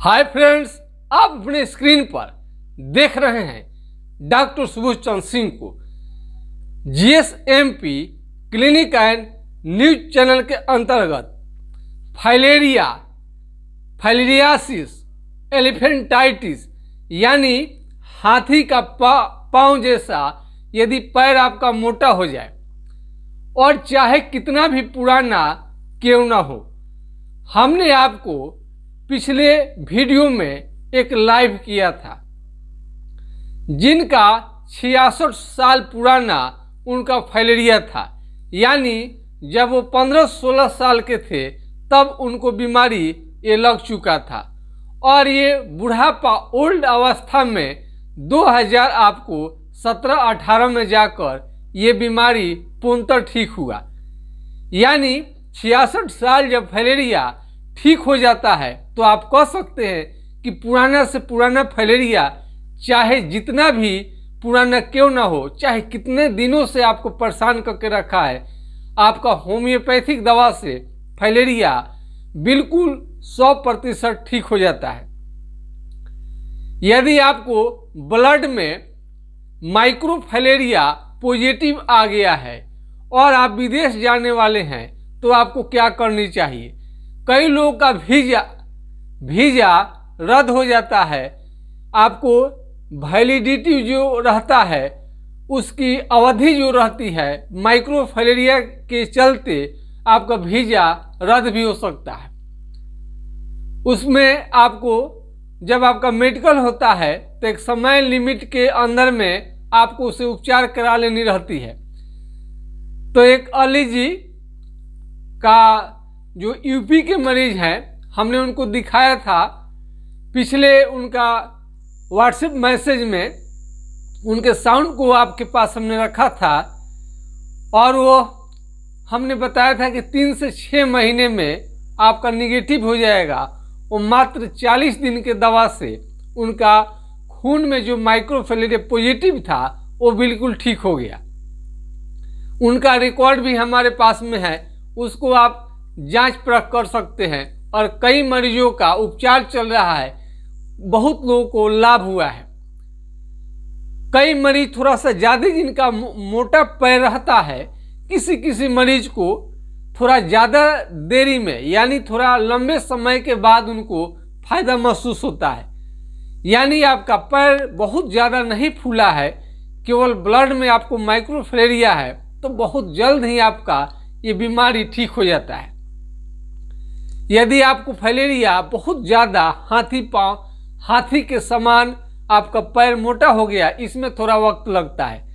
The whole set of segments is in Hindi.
हाय फ्रेंड्स आप अपने स्क्रीन पर देख रहे हैं डॉक्टर सुभाष चंद्र सिंह को GSMP clinic and news channel के अंतर्गत फाइलेरिया फाइलेरियासिस एलिफेंटाइटिस यानी हाथी का पाँव जैसा यदि पैर आपका मोटा हो जाए और चाहे कितना भी पुराना क्यों ना हो हमने आपको पिछले वीडियो में एक लाइव किया था जिनका छियासठ साल पुराना उनका फैलेरिया था यानी जब वो पंद्रह सोलह साल के थे तब उनको बीमारी ये लग चुका था और ये बुढ़ापा ओल्ड अवस्था में 2000 आपको 17-18 में जाकर ये बीमारी पूर्णतः ठीक हुआ यानी छियासठ साल जब फैलेरिया ठीक हो जाता है तो आप कह सकते हैं कि पुराना से पुराना फलेरिया चाहे जितना भी पुराना क्यों ना हो चाहे कितने दिनों से आपको परेशान करके रखा है आपका होम्योपैथिक दवा से फैलेरिया बिल्कुल सौ प्रतिशत ठीक हो जाता है यदि आपको ब्लड में माइक्रो फलेरिया पॉजिटिव आ गया है और आप विदेश जाने वाले हैं तो आपको क्या करनी चाहिए कई लोगों का वीजा वीजा रद्द हो जाता है आपको वैलिडिटी जो रहता है उसकी अवधि जो रहती है माइक्रोफलेरिया के चलते आपका वीजा रद्द भी हो सकता है उसमें आपको जब आपका मेडिकल होता है तो एक समय लिमिट के अंदर में आपको उसे उपचार करा लेनी रहती है तो एक अलीजी जी का जो यूपी के मरीज हैं हमने उनको दिखाया था पिछले उनका व्हाट्सएप मैसेज में उनके साउंड को आपके पास हमने रखा था और वो हमने बताया था कि तीन से छः महीने में आपका निगेटिव हो जाएगा वो मात्र चालीस दिन के दवा से उनका खून में जो माइक्रोफेलेडे पॉजिटिव था वो बिल्कुल ठीक हो गया उनका रिकॉर्ड भी हमारे पास में है उसको आप जांच परख कर सकते हैं और कई मरीजों का उपचार चल रहा है बहुत लोगों को लाभ हुआ है कई मरीज थोड़ा सा ज़्यादा जिनका मोटा पैर रहता है किसी किसी मरीज को थोड़ा ज़्यादा देरी में यानी थोड़ा लंबे समय के बाद उनको फायदा महसूस होता है यानी आपका पैर बहुत ज़्यादा नहीं फूला है केवल ब्लड में आपको माइक्रोफ्लेरिया है तो बहुत जल्द ही आपका ये बीमारी ठीक हो जाता है यदि आपको फलेरिया बहुत ज़्यादा हाथी पाँव हाथी के समान आपका पैर मोटा हो गया इसमें थोड़ा वक्त लगता है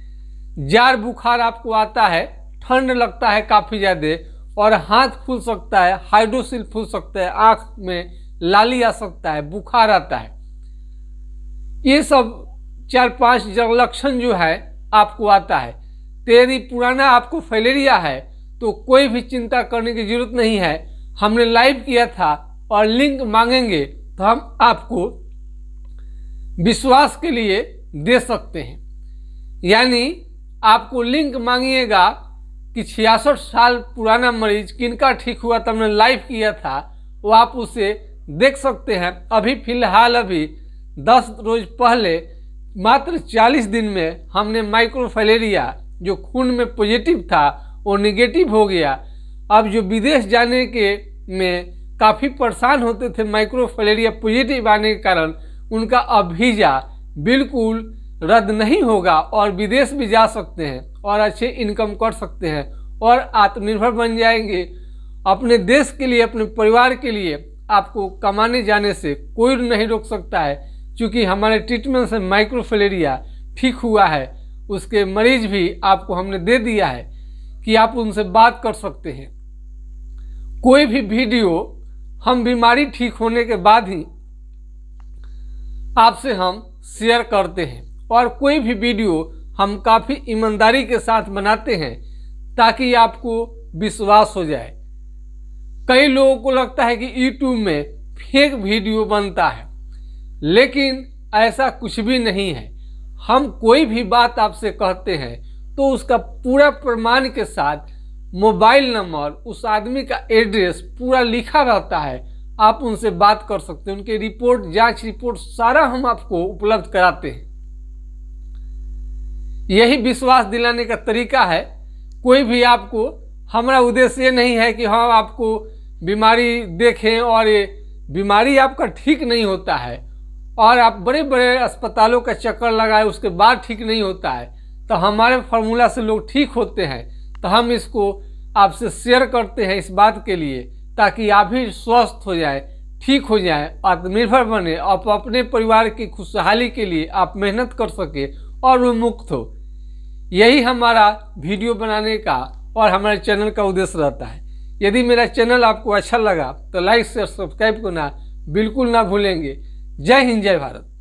जार बुखार आपको आता है ठंड लगता है काफ़ी ज़्यादा और हाथ फूल सकता है हाइड्रोसिल फूल सकता है आँख में लाली आ सकता है बुखार आता है ये सब चार पांच लक्षण जो है आपको आता है तेरी तो पुराना आपको फैलेरिया है तो कोई भी चिंता करने की जरूरत नहीं है हमने लाइव किया था और लिंक मांगेंगे तो हम आपको विश्वास के लिए दे सकते हैं यानी आपको लिंक मांगिएगा कि छियासठ साल पुराना मरीज किनका ठीक हुआ तो हमने लाइव किया था वो आप उसे देख सकते हैं अभी फिलहाल अभी दस रोज पहले मात्र चालीस दिन में हमने माइक्रोफलेरिया जो खून में पॉजिटिव था वो निगेटिव हो गया अब जो विदेश जाने के में काफ़ी परेशान होते थे माइक्रोफलेरिया पॉजिटिव आने के कारण उनका अब वीज़ा बिल्कुल रद्द नहीं होगा और विदेश भी जा सकते हैं और अच्छे इनकम कर सकते हैं और आत्मनिर्भर बन जाएंगे अपने देश के लिए अपने परिवार के लिए आपको कमाने जाने से कोई नहीं रोक सकता है क्योंकि हमारे ट्रीटमेंट से माइक्रोफलेरिया ठीक हुआ है उसके मरीज भी आपको हमने दे दिया है कि आप उनसे बात कर सकते हैं कोई भी वीडियो हम बीमारी ठीक होने के बाद ही आपसे हम शेयर करते हैं और कोई भी वीडियो हम काफ़ी ईमानदारी के साथ बनाते हैं ताकि आपको विश्वास हो जाए कई लोगों को लगता है कि यूट्यूब में फेक वीडियो बनता है लेकिन ऐसा कुछ भी नहीं है हम कोई भी बात आपसे कहते हैं तो उसका पूरा प्रमाण के साथ मोबाइल नंबर उस आदमी का एड्रेस पूरा लिखा रहता है आप उनसे बात कर सकते हैं उनकी रिपोर्ट जांच रिपोर्ट सारा हम आपको उपलब्ध कराते हैं यही विश्वास दिलाने का तरीका है कोई भी आपको हमारा उद्देश्य नहीं है कि हम आपको बीमारी देखें और ये बीमारी आपका ठीक नहीं होता है और आप बड़े बड़े अस्पतालों का चक्कर लगाए उसके बाद ठीक नहीं होता है तो हमारे फार्मूला से लोग ठीक होते हैं तो हम इसको आपसे शेयर करते हैं इस बात के लिए ताकि आप भी स्वस्थ हो जाए ठीक हो जाए आत्मनिर्भर बने आप अपने परिवार की खुशहाली के लिए आप मेहनत कर सके और वो मुक्त हो यही हमारा वीडियो बनाने का और हमारे चैनल का उद्देश्य रहता है यदि मेरा चैनल आपको अच्छा लगा तो लाइक शेयर सब्सक्राइब करना बिल्कुल ना भूलेंगे जय हिंद जय भारत